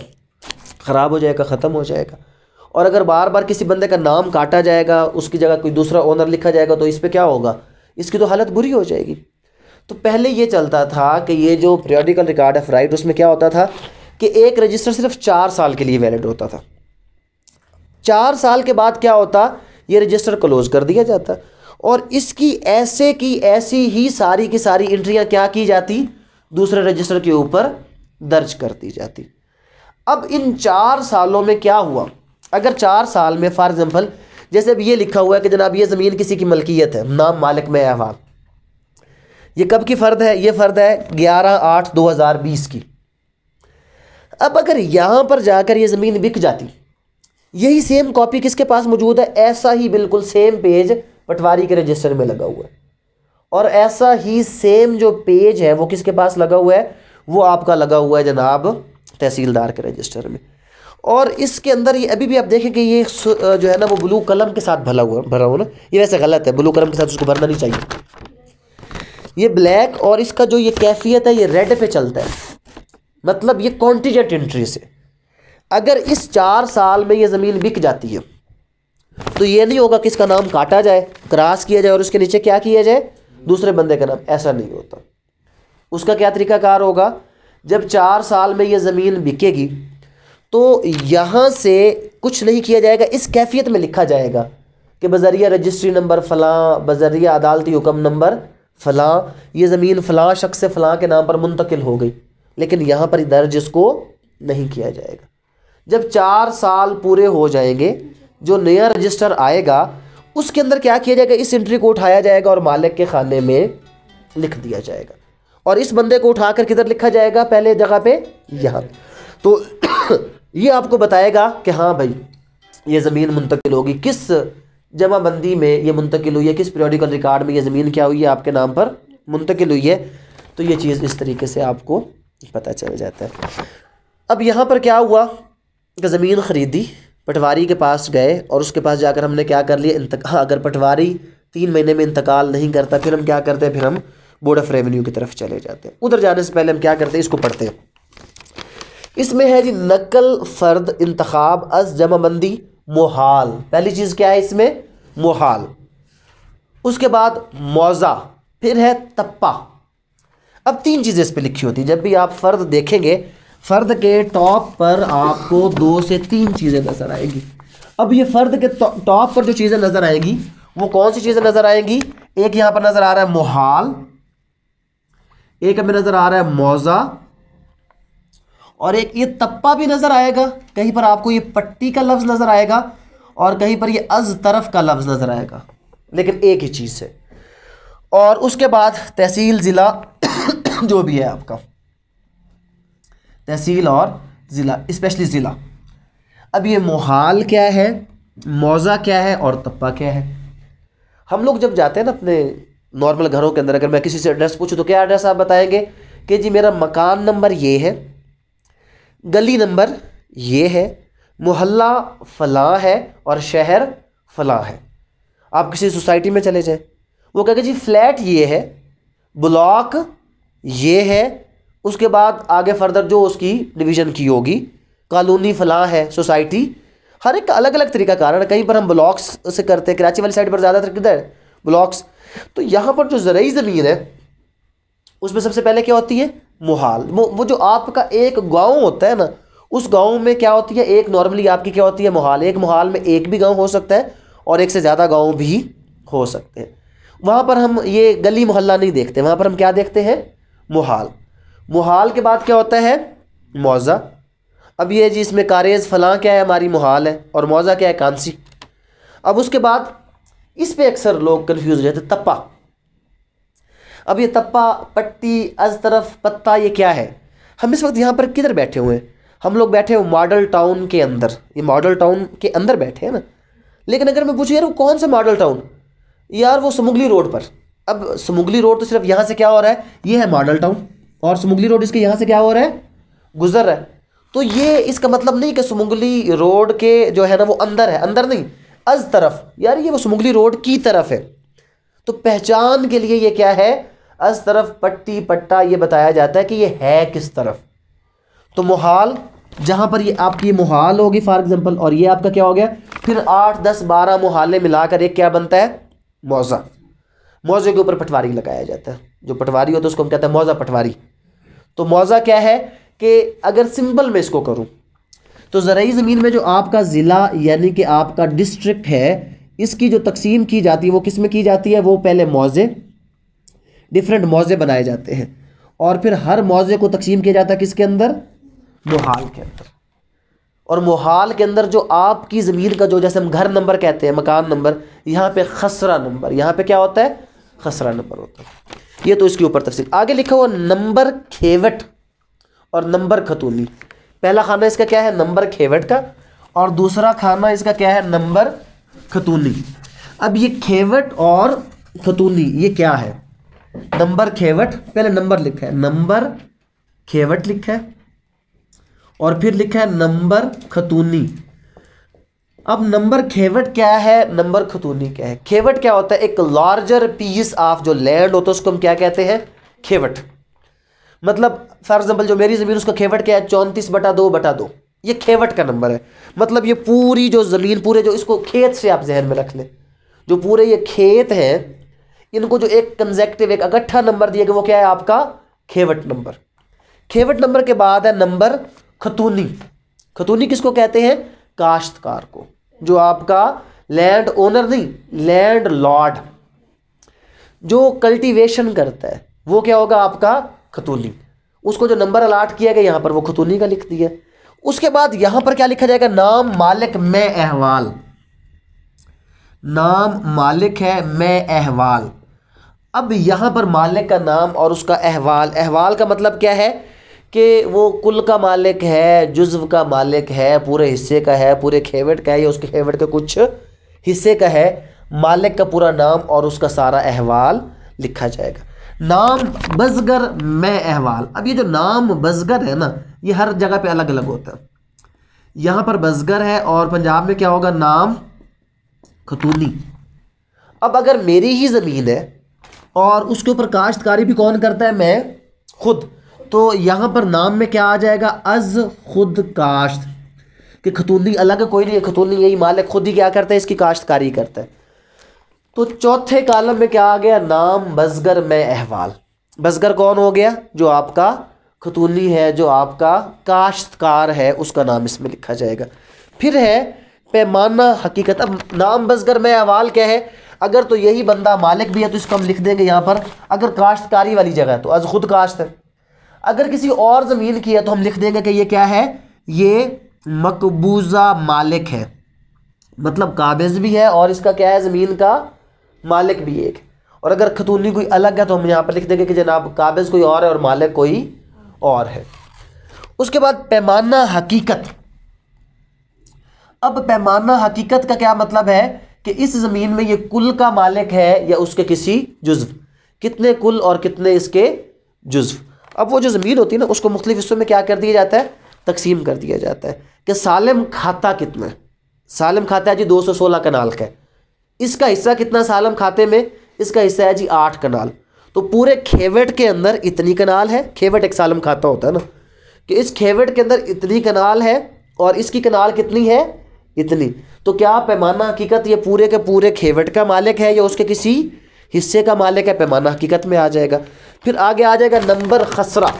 ख़राब हो जाएगा ख़त्म हो जाएगा और अगर बार बार किसी बंदे का नाम काटा जाएगा उसकी जगह कोई दूसरा ओनर लिखा जाएगा तो इस पर क्या होगा इसकी तो हालत बुरी हो जाएगी तो पहले ये चलता था कि ये जो पीरियडिकल रिकॉर्ड ऑफ राइट उसमें क्या होता था कि एक रजिस्टर सिर्फ चार साल के लिए वैलिड होता था चार साल के बाद क्या होता ये रजिस्टर क्लोज कर दिया जाता और इसकी ऐसे की ऐसी ही सारी की सारी एंट्रियाँ क्या की जाती दूसरे रजिस्टर के ऊपर दर्ज कर दी जाती अब इन चार सालों में क्या हुआ अगर चार साल में फॉर एग्ज़ाम्पल जैसे अब ये लिखा हुआ है कि जनाब ये ज़मीन किसी की मलकियत है नाम मालिक में अहवा ये कब की फ़र्द है ये फ़र्द है ग्यारह आठ दो हज़ार बीस की अब अगर यहाँ पर जाकर ये ज़मीन बिक जाती यही सेम कॉपी किसके पास मौजूद है ऐसा ही बिल्कुल सेम पेज पटवारी के रजिस्टर में लगा हुआ है और ऐसा ही सेम जो पेज है वो किसके पास लगा हुआ है वो आपका लगा हुआ है जनाब तहसीलदार के रजिस्टर में और इसके अंदर ये अभी भी आप देखें कि ये जो है ना वो ब्लू कलम के साथ भला हुआ भरा हुआ ना ये वैसे गलत है ब्लू कलम के साथ उसको भरना नहीं चाहिए ये ब्लैक और इसका जो ये कैफियत है ये रेड पे चलता है मतलब ये कॉन्टीजेंट एंट्री से अगर इस चार साल में ये ज़मीन बिक जाती है तो ये नहीं होगा कि इसका नाम काटा जाए क्रॉस किया जाए और उसके नीचे क्या किया जाए दूसरे बंदे का नाम ऐसा नहीं होता उसका क्या तरीकाकार होगा जब चार साल में ये ज़मीन बिकेगी तो यहाँ से कुछ नहीं किया जाएगा इस कैफियत में लिखा जाएगा कि बजरिया रजिस्ट्री नंबर फ़लाँ बजरिया अदालती हुक्म नंबर फ़लाँ ये ज़मीन फ़लाँ शख्स फ़लाँ के नाम पर मुंतकिल हो गई लेकिन यहाँ पर दर्ज इसको नहीं किया जाएगा जब चार साल पूरे हो जाएंगे जो नया रजिस्टर आएगा उसके अंदर क्या किया जाएगा इस एंट्री को उठाया जाएगा और मालिक के खाने में लिख दिया जाएगा और इस बंदे को उठाकर किधर लिखा जाएगा पहले जगह पे यहाँ तो ये आपको बताएगा कि हाँ भाई ये ज़मीन मुंतकिल होगी किस जमाबंदी में ये मुंतकिल हुई है किस पीरियडिकल रिकॉर्ड में ये ज़मीन क्या हुई है आपके नाम पर मुंतकिल हुई है तो ये चीज़ इस तरीके से आपको पता चल जाता है अब यहाँ पर क्या हुआ कि ज़मीन ख़रीदी पटवारी के पास गए और उसके पास जाकर हमने क्या कर लिया इंतक हाँ अगर पटवारी तीन महीने में इंतकाल नहीं करता फिर हम क्या करते हैं फिर हम बोर्ड ऑफ रेवेन्यू की तरफ चले जाते हैं उधर जाने से पहले हम क्या करते हैं इसको पढ़ते हैं इसमें है जी नकल फ़र्द इंतखाब अज जमाबंदी मोहाल पहली चीज़ क्या है इसमें मोहाल उसके बाद मौज़ा फिर है तप्पा अब तीन चीज़ें इस पर लिखी होती हैं जब भी आप फ़र्द देखेंगे फ़र्द के टॉप पर आपको दो से तीन चीज़ें नज़र आएंगी अब ये फ़र्द के तो-, टॉप पर जो चीज़ें नज़र आएंगी वो कौन सी चीज़ें नज़र आएंगी एक यहाँ पर नज़र आ रहा है मोहाल एक हमें नज़र आ रहा है मौज़ा और एक ये तप्पा भी नज़र आएगा कहीं पर आपको ये पट्टी का लफ्ज़ नज़र आएगा और कहीं पर ये अज तरफ का लफ्ज़ नज़र आएगा लेकिन एक ही चीज़ है और उसके बाद तहसील ज़िला जो भी है आपका तहसील और ज़िला इस्पेशली ज़िला अब ये मोहाल क्या है मौज़ा क्या है और तप्पा क्या है हम लोग जब जाते हैं ना अपने नॉर्मल घरों के अंदर अगर मैं किसी से एड्रेस पूछूँ तो क्या एड्रेस आप बताएंगे कि जी मेरा मकान नंबर ये है गली नंबर ये है मोहल्ला फलाँ है और शहर फलाँ है आप किसी सोसाइटी में चले जाएं वो कहेगा जी फ्लैट ये है ब्लॉक ये है उसके बाद आगे फर्दर जो उसकी डिवीज़न की होगी कॉलोनी फलाँ है सोसाइटी हर एक अलग अलग तरीका कारण कहीं पर हम ब्लॉक्स से करते हैं कराची वाली साइड पर ज़्यादातर किधर ब्लॉक्स तो यहाँ पर जो ज़रूरी ज़मीन है उसमें सबसे पहले क्या होती है मुहाल वो वो जो आपका एक गांव होता है ना उस गांव में क्या होती है एक नॉर्मली आपकी क्या होती है मुहाल एक मुहाल में एक भी गांव हो सकता है और एक से ज़्यादा गांव भी हो सकते हैं वहाँ पर हम ये गली मोहल्ला नहीं देखते वहाँ पर हम क्या देखते हैं मोहाल मुहाल के बाद क्या होता है मौज़ा अब ये जी इसमें कारेज फलां क्या है हमारी मुहाल है और मौज़ा क्या है कांसी अब उसके बाद इस पर अक्सर लोग कन्फ्यूज़ रहते तपा अब ये तप्पा पट्टी अज तरफ पत्ता ये क्या है हम इस वक्त यहाँ पर किधर बैठे हुए हैं हम लोग बैठे हैं मॉडल टाउन के अंदर ये मॉडल टाउन के अंदर बैठे हैं ना लेकिन अगर मैं पूछूँ यार वो कौन सा मॉडल टाउन यार वो समुगली रोड पर अब समुगली रोड तो सिर्फ यहाँ से क्या हो रहा है ये है मॉडल टाउन और समुगली रोड इसके यहाँ से क्या हो रहा है गुजर रहा है तो ये इसका मतलब नहीं कि समुगली रोड के जो है ना वो अंदर है अंदर नहीं अज तरफ यार ये वो समुगली रोड की तरफ है तो पहचान के लिए ये क्या है अस तरफ पट्टी पट्टा ये बताया जाता है कि ये है किस तरफ तो मुहाल जहाँ पर ये आपकी मुहाल होगी फॉर एग्जांपल और ये आपका क्या हो गया फिर आठ दस बारह मोहाले मिलाकर एक क्या बनता है मौज़ा मौज़े के ऊपर पटवारी लगाया जाता है जो पटवारी होता है उसको हम कहते हैं मौज़ा पटवारी तो मौज़ा क्या है कि अगर सिंपल में इसको करूँ तो ज़रूरी ज़मीन में जो आपका ज़िला यानी कि आपका डिस्ट्रिक्ट है इसकी जो तकसीम की जाती है वो किस में की जाती है वो पहले मौज़े डिफरेंट मौजे बनाए जाते हैं और फिर हर मौजे को तकसीम किया जाता है किसके अंदर मोहाल के अंदर और मोहाल के अंदर जो आपकी ज़मीन का जो जैसे हम घर नंबर कहते हैं मकान नंबर यहाँ पे खसरा नंबर यहाँ पे क्या होता है खसरा नंबर होता है ये तो इसके ऊपर तफसील आगे लिखा हुआ नंबर खेवट और नंबर खतूनी पहला खाना इसका क्या है नंबर खेवट का और दूसरा खाना इसका क्या है नंबर खतूनी अब ये खेवट और खतूनी ये क्या है नंबर खेवट पहले नंबर लिखा है नंबर खेवट लिखा है और फिर लिखा है नंबर खतूनी अब नंबर खेवट क्या है नंबर खतूनी क्या है खेवट क्या होता है एक लार्जर पीस ऑफ जो लैंड होता है उसको हम क्या कहते हैं खेवट मतलब फॉर एग्जाम्पल जो मेरी ज़मीन उसका खेवट क्या है चौंतीस बटा दो बटा दो ये खेवट का नंबर है मतलब ये पूरी जो ज़मीन पूरे जो इसको खेत से आप जहन में रख लें जो पूरे ये खेत हैं इनको जो एक कंजेक्टिव एक अगट्ठा नंबर दिया गया वो क्या है आपका खेवट नंबर खेवट नंबर के बाद है नंबर खतूनी खतूनी किसको कहते हैं काश्तकार को जो आपका लैंड ओनर नहीं लैंड लॉर्ड जो कल्टीवेशन करता है वो क्या होगा आपका खतूनी उसको जो नंबर अलाट किया गया यहां पर वो खतूनी का लिख दिया उसके बाद यहां पर क्या लिखा जाएगा नाम मालिक में अहवाल नाम मालिक है मैं अहवाल अब यहाँ पर मालिक का नाम और उसका अहवाल अहवाल का मतलब क्या है कि वो कुल का मालिक है जुज्व का मालिक है पूरे हिस्से का है पूरे खेवट का है या उसके खेवट के कुछ हिस्से का है मालिक का पूरा नाम और उसका सारा अहवाल लिखा जाएगा नाम बजगर मैं अहवाल अब ये जो नाम बजगर है ना ये हर जगह पे अलग अलग होता है यहाँ पर बजगर है और पंजाब में क्या होगा नाम खतूनी अब अगर मेरी ही ज़मीन है और उसके ऊपर काश्तकारी भी कौन करता है मैं खुद तो यहाँ पर नाम में क्या आ जाएगा अज खुद काश्त कि खतूनी अलग कोई नहीं है खतूनी यही मालिक खुद ही क्या करता है इसकी काश्तकारी करता है तो चौथे कालम में क्या आ गया नाम बजगर में अहवाल बजगर कौन हो गया जो आपका खतूनी है जो आपका काश्तकार है उसका नाम इसमें लिखा जाएगा फिर है पैमाना हकीकत अब नाम बस कर मैं अवाल क्या है अगर तो यही बंदा मालिक भी है तो इसको हम लिख देंगे यहाँ पर अगर काश्तकारी वाली जगह है तो अज खुद काश्त है अगर किसी और ज़मीन की है तो हम लिख देंगे कि ये क्या है ये मकबूज़ा मालिक है मतलब काबिज़ भी है और इसका क्या है ज़मीन का मालिक भी एक और अगर खतूनी कोई अलग है तो हम यहाँ पर लिख देंगे कि जनाब काबिज़ कोई और है और मालिक कोई और है उसके बाद पैमाना हकीकत अब पैमाना हकीकत का क्या मतलब है कि इस ज़मीन में ये कुल का मालिक है या उसके किसी जुज्व कितने कुल और कितने इसके जुज्व अब वो जो ज़मीन होती है ना उसको मुख्तलिफ हिस्सों में क्या कर दिया जाता है तकसीम कर दिया जाता है कि सालम खाता कितना सालम खाता है जी दो सौ सोलह कनाल का इसका हिस्सा कितना सालम खाते में इसका हिस्सा है जी आठ कनाल तो पूरे खेवट के अंदर इतनी कनाल है खेवट एक सालम खाता होता है ना कि इस खेवट के अंदर इतनी कनाल है और इसकी कनाल कितनी है इतनी तो क्या पैमाना हकीकत ये पूरे के पूरे खेवट का मालिक है या उसके किसी हिस्से का मालिक है पैमाना हकीकत में आ जाएगा फिर आगे आ जाएगा नंबर खसरा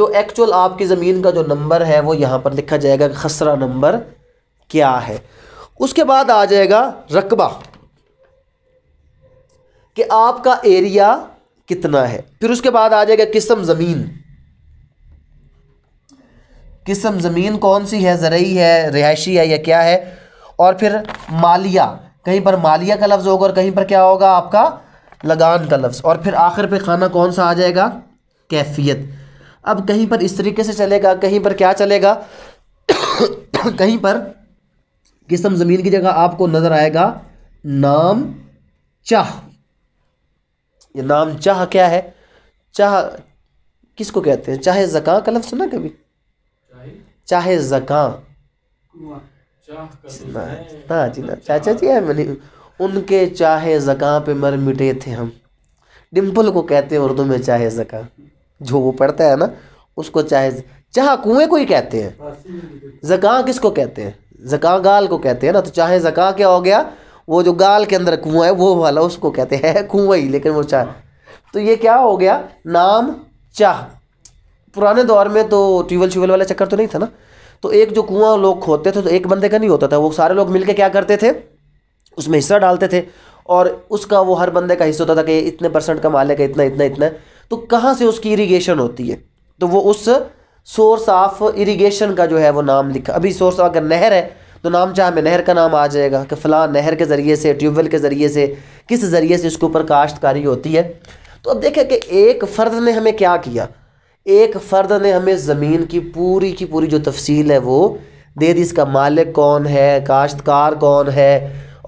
जो एक्चुअल आपकी ज़मीन का जो नंबर है वो यहाँ पर लिखा जाएगा खसरा नंबर क्या है उसके बाद आ जाएगा रकबा कि आपका एरिया कितना है फिर उसके बाद आ जाएगा किस्म ज़मीन किस्म ज़मीन कौन सी है ज़रूरी है रिहायशी है या क्या है और फिर मालिया कहीं पर मालिया का लफ्ज़ होगा और कहीं पर क्या होगा आपका लगान का लफ्ज़ और फिर आखिर पे खाना कौन सा आ जाएगा कैफियत अब कहीं पर इस तरीके से चलेगा कहीं पर क्या चलेगा कहीं पर किस्म ज़मीन की जगह आपको नज़र आएगा नाम चाह ये नाम चाह क्या है चाह किसको कहते हैं चाहे जक़ा का लफ्ज़ सुना कभी चाहे जका जी ना चाचा जी है उनके चाहे जका पे मर मिटे थे हम डिम्पल को कहते हैं उर्दू में चाहे जका जो वो पढ़ता है ना उसको चाहे चाह कुएं को ही कहते हैं जका किसको कहते हैं जका गाल को कहते हैं ना तो चाहे जका क्या हो गया वो जो गाल के अंदर कुआ है वो वाला उसको कहते हैं कुएं ही लेकिन वो चाह तो ये क्या हो गया नाम चाह पुराने दौर में तो ट्यूबवेल श्यूबल वाला चक्कर तो नहीं था ना तो एक जो कुआं लोग खोदते थे तो एक बंदे का नहीं होता था वो सारे लोग मिलके क्या करते थे उसमें हिस्सा डालते थे और उसका वो हर बंदे का हिस्सा होता था कि इतने परसेंट का मालिक है इतना इतना इतना तो कहाँ से उसकी इरीगेशन होती है तो वो उस सोर्स ऑफ इरीगेशन का जो है वो नाम लिखा अभी सोर्स अगर नहर है तो नाम चाहे में नहर का नाम आ जाएगा कि फ़लाँ नहर के ज़रिए से ट्यूबवेल के ज़रिए से किस ज़रिए से इसके ऊपर काश्तकारी होती है तो अब देखें कि एक फ़र्द ने हमें क्या किया एक फ़र्द ने हमें ज़मीन की पूरी की पूरी जो तफसील है वो दे दी इसका मालिक कौन है काश्तकार कौन है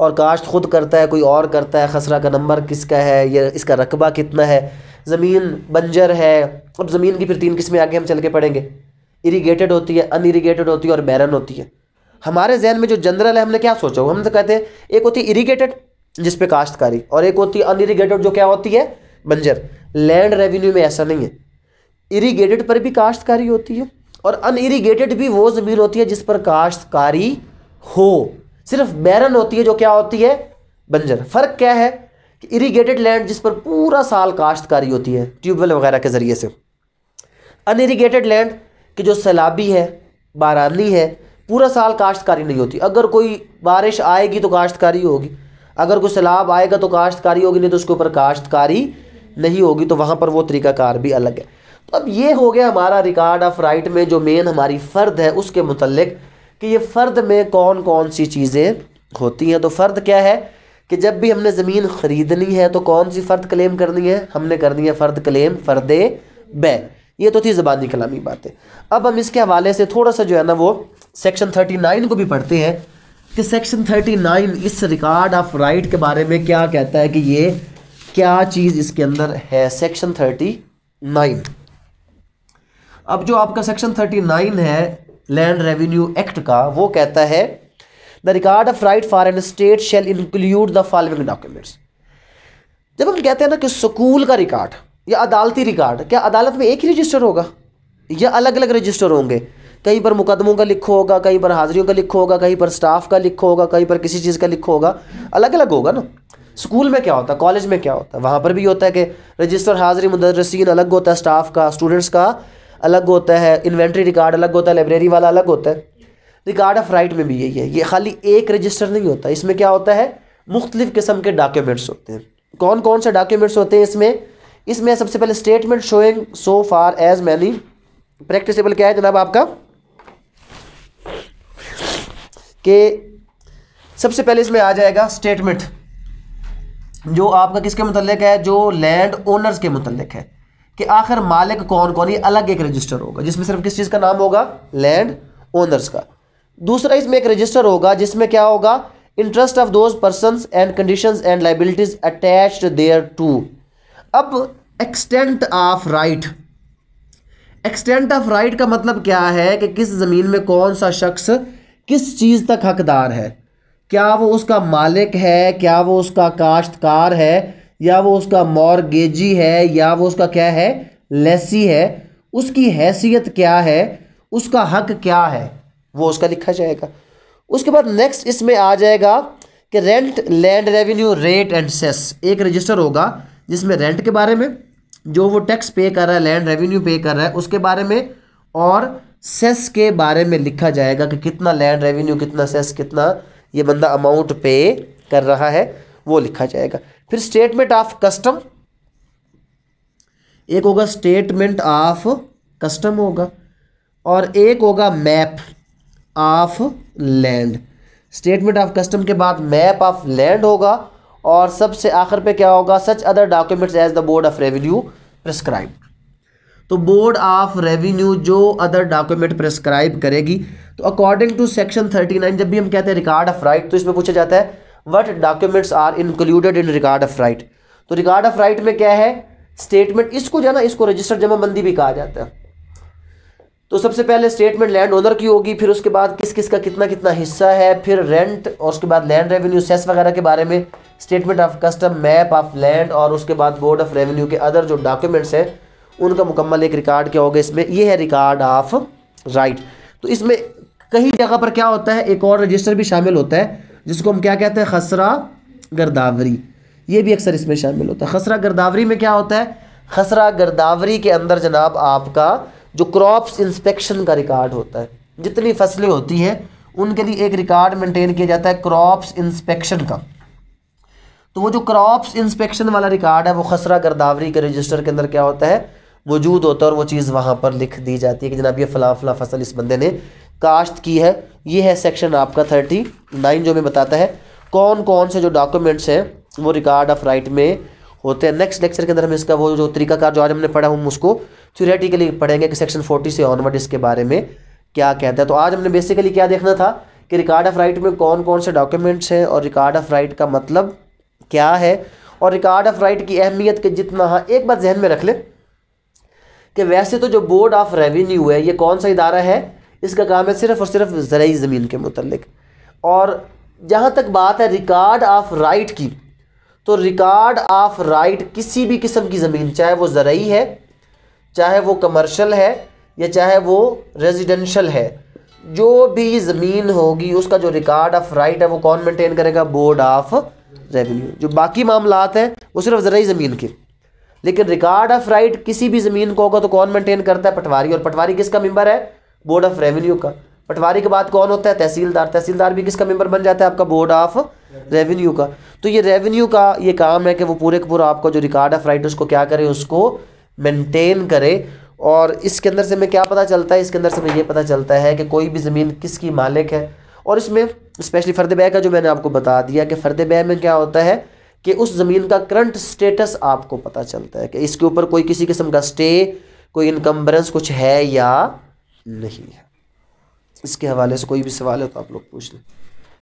और काश्त खुद करता है कोई और करता है खसरा का नंबर किसका है या इसका रकबा कितना है ज़मीन बंजर है अब ज़मीन की फिर तीन किस्में आगे हम चल के पढ़ेंगे इरीगेटेड होती है अनइरीगेटेड होती है और बैरन होती है हमारे जहन में जो जनरल है हमने क्या सोचा हुआ हम तो कहते हैं एक होती है इरीगेटेड जिस काश्तकारी और एक होती है इरीगेटेड जो क्या होती है बंजर लैंड रेवेन्यू में ऐसा नहीं है इरीगेटेड पर भी काश्तकारी होती है और अनइरीगेटेड भी वो ज़मीन होती है जिस पर काश्तकारी हो सिर्फ बैरन होती है जो क्या होती है बंजर फ़र्क क्या है कि इरीगेटेड लैंड जिस पर पूरा साल काश्तकारी होती है ट्यूबवेल वगैरह के ज़रिए से इरीगेटेड लैंड की जो सैलाबी है बारानी है पूरा साल काश्तकारी नहीं होती अगर कोई बारिश आएगी तो काश्तकारी होगी अगर कोई सैलाब आएगा तो काश्तकारी होगी नहीं तो उसके ऊपर काश्तकारी नहीं होगी तो वहाँ पर वो तरीक़ाकार भी अलग है अब ये हो गया हमारा रिकॉर्ड ऑफ राइट में जो मेन हमारी फ़र्द है उसके मतलब कि ये फ़र्द में कौन कौन सी चीज़ें होती हैं तो फ़र्द क्या है कि जब भी हमने ज़मीन ख़रीदनी है तो कौन सी फ़र्द क्लेम करनी है हमने करनी है फ़र्द क्लेम फ़र्द बै ये तो थी ज़बानी कलामी बातें अब हम इसके हवाले से थोड़ा सा जो है ना वो सेक्शन थर्टी नाइन को भी पढ़ते हैं कि सेक्शन थर्टी नाइन इस रिकॉर्ड ऑफ राइट के बारे में क्या कहता है कि ये क्या चीज़ इसके अंदर है सेक्शन थर्टी नाइन अब जो आपका सेक्शन थर्टी नाइन है लैंड रेवेन्यू एक्ट का वो कहता है the record of right for an state shall include the following documents जब हम कहते हैं ना कि स्कूल का रिकार्ड या अदालती रिकार्ड क्या अदालत में एक ही रजिस्टर होगा या अलग अलग रजिस्टर होंगे कहीं पर मुकदमों का लिखो होगा कहीं पर हाजिरियों का लिखो होगा कहीं पर स्टाफ का लिखो होगा कहीं पर किसी चीज़ का लिखो होगा अलग अलग होगा ना स्कूल में क्या होता है कॉलेज में क्या होता है वहाँ पर भी होता है कि रजिस्टर हाजिरी मुदरसिन अलग होता है स्टाफ का स्टूडेंट्स का अलग होता है इन्वेंट्री रिकार्ड अलग होता है लाइब्रेरी वाला अलग होता है रिकार्ड ऑफ राइट में भी यही है ये खाली एक रजिस्टर नहीं होता इसमें क्या होता है मुख्तलिफ़ किस्म के डॉक्यूमेंट्स होते हैं कौन कौन से डॉक्यूमेंट्स होते हैं इसमें इसमें सबसे पहले statement showing so far as many practicable क्या है जनाब आपका के सबसे पहले इसमें आ जाएगा स्टेटमेंट जो आपका किसके मतलब है जो लैंड ओनर्स के मतलब है कि आखिर मालिक कौन कौन ये अलग एक रजिस्टर होगा जिसमें सिर्फ किस चीज़ का नाम होगा लैंड ओनर्स का दूसरा इसमें एक रजिस्टर होगा जिसमें क्या होगा interest of those person and condition and liabilities attach thereto अब extent of right extent of right का मतलब क्या है कि किस ज़मीन में कौन सा शख्स किस चीज़ तक हकदार है क्या वो उसका मालिक है क्या वो उसका काश्तकार है या वो उसका मॉर्गेजी है या वो उसका क्या है लेसी है उसकी हैसियत क्या है उसका हक क्या है वो उसका लिखा जाएगा उसके बाद नेक्स्ट इसमें आ जाएगा कि rent land revenue rate and cess एक रजिस्टर होगा जिसमें रेंट के बारे में जो वो टैक्स पे कर रहा है लैंड रेवेन्यू पे कर रहा है उसके बारे में और सेस के बारे में लिखा जाएगा कि कितना लैंड रेवेन्यू कितना सेस कितना ये बंदा अमाउंट पे कर रहा है वो लिखा जाएगा फिर स्टेटमेंट ऑफ कस्टम एक होगा स्टेटमेंट ऑफ कस्टम होगा और एक होगा map of land statement of custom के बाद मैप ऑफ लैंड होगा और सबसे आखिर पे क्या होगा such other documents as the board of revenue prescribe तो बोर्ड ऑफ रेवेन्यू जो अदर डॉक्यूमेंट प्रिस्क्राइब करेगी तो according to section thirty nine जब भी हम कहते हैं रिकॉर्ड ऑफ राइट तो इसमें पूछा जाता है what documents are included in record of right तो रिकार्ड ऑफ राइट में क्या है स्टेटमेंट इसको जो है ना इसको रजिस्टर जमाबंदी भी कहा जाता है तो सबसे पहले स्टेटमेंट लैंड ओनर की होगी फिर उसके बाद किस किस का कितना कितना हिस्सा है फिर रेंट और उसके बाद लैंड रेवेन्यू सेस वगैरह के बारे में statement of custom map of land और उसके बाद बोर्ड ऑफ रेवेन्यू के अदर जो डॉक्यूमेंट्स हैं उनका मुकम्मल एक रिकॉर्ड क्या होगा इसमें ये है रिकॉर्ड ऑफ राइट तो इसमें कई जगह पर क्या होता है एक और रजिस्टर भी शामिल होता है जिसको हम क्या कहते हैं खसरा गर्दावरी ये भी अक्सर इसमें शामिल होता है खसरा गर्दावरी में क्या होता है खसरा गर्दावरी के अंदर जनाब आपका जो क्रॉप्स इंस्पेक्शन का रिकॉर्ड होता है जितनी फसलें होती हैं उनके लिए एक रिकॉर्ड मेंटेन किया जाता है क्रॉप्स इंस्पेक्शन का तो वो जो क्रॉप्स इंस्पेक्शन वाला रिकॉर्ड है वो खसरा गर्दावरी के रजिस्टर के अंदर क्या होता है वजूद होता है और वो चीज़ वहाँ पर लिख दी जाती है कि जनाब ये फला फला फसल इस बंदे ने काश्त की है ये है सेक्शन आपका थर्टी नाइन जो हमें बताता है कौन कौन से जो डॉक्यूमेंट्स हैं वो रिकॉर्ड ऑफ राइट में होते हैं नेक्स्ट लेक्चर के अंदर हम इसका वो जो तरीकाकार जो आज हमने पढ़ा हम उसको थ्योरेटिकली पढ़ेंगे कि सेक्शन फोर्टी से ऑनवर्ड इसके बारे में क्या कहता है तो आज हमने बेसिकली क्या देखना था कि रिकॉर्ड ऑफ राइट में कौन कौन से डॉक्यूमेंट्स हैं और रिकॉर्ड ऑफ राइट का मतलब क्या है और रिकॉर्ड ऑफ राइट की अहमियत के जितना हाँ एक बात जहन में रख लें कि वैसे तो जो बोर्ड ऑफ रेवेन्यू है ये कौन सा इदारा है इसका काम है सिर्फ़ और सिर्फ ज़रूरी ज़मीन के मतलब और जहाँ तक बात है रिकार्ड ऑफ राइट की तो रिकार्ड ऑफ राइट किसी भी किस्म की ज़मीन चाहे वो ज़रूरी है चाहे वो कमर्शल है या चाहे वो रेजिडेंशल है जो भी ज़मीन होगी उसका जो रिकार्ड ऑफ राइट है वो कौन मेंटेन करेगा बोर्ड ऑफ रेवेन्यू जो बाकी मामला हैं वो सिर्फ ज़रूरी ज़मीन के लेकिन रिकार्ड ऑफ राइट किसी भी ज़मीन को होगा तो कौन मेंटेन करता है पटवारी और पटवारी किसका मेम्बर है बोर्ड ऑफ रेवेन्यू का पटवारी के बाद कौन होता है तहसीलदार तहसीलदार भी किसका मेंबर बन जाता है आपका बोर्ड ऑफ रेवेन्यू का तो ये रेवेन्यू का ये काम है कि वो पूरे का पूरा आपका जो रिकॉर्ड ऑफ राइट उसको क्या करे उसको मेंटेन करे और इसके अंदर से हमें क्या पता चलता है इसके अंदर से हमें ये पता चलता है कि कोई भी ज़मीन किसकी मालिक है और इसमें स्पेशली फ़र्द बह का जो मैंने आपको बता दिया कि फ़र्द बह में क्या होता है कि उस ज़मीन का करंट स्टेटस आपको पता चलता है कि इसके ऊपर कोई किसी किस्म का स्टे कोई इनकम्बरेंस कुछ है या नहीं है इसके हवाले से कोई भी सवाल है तो आप लोग पूछ लें